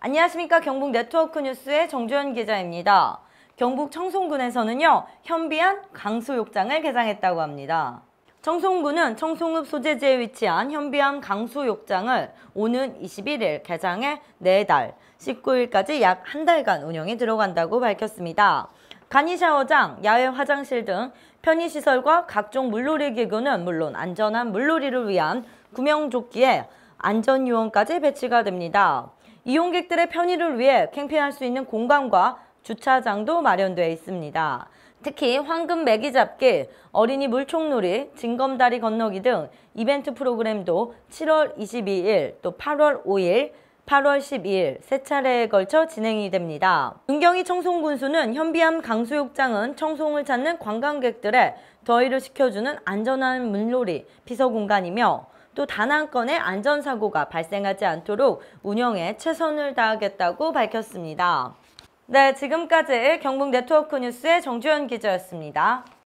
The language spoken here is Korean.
안녕하십니까 경북 네트워크 뉴스의 정주현 기자입니다. 경북 청송군에서는요 현비안 강수욕장을 개장했다고 합니다. 청송군은 청송읍 소재지에 위치한 현비암 강수욕장을 오는 21일 개장해 4달, 19일까지 약 한 달간 운영이 들어간다고 밝혔습니다. 간이샤워장, 야외 화장실 등 편의시설과 각종 물놀이 기구는 물론 안전한 물놀이를 위한 구명조끼에 안전요원까지 배치가 됩니다. 이용객들의 편의를 위해 캠핑할 수 있는 공간과 주차장도 마련되어 있습니다. 특히 황금 매기 잡기, 어린이 물총놀이, 징검다리 건너기 등 이벤트 프로그램도 7월 22일 또 8월 5일 8월 12일 세 차례에 걸쳐 진행이 됩니다. 은경이 청송군수는 현비암 강수욕장은 청송을 찾는 관광객들의 더위를 식혀주는 안전한 물놀이 피서 공간이며 또단한 건의 안전사고가 발생하지 않도록 운영에 최선을 다하겠다고 밝혔습니다. 네, 지금까지 경북 네트워크 뉴스의 정주현 기자였습니다.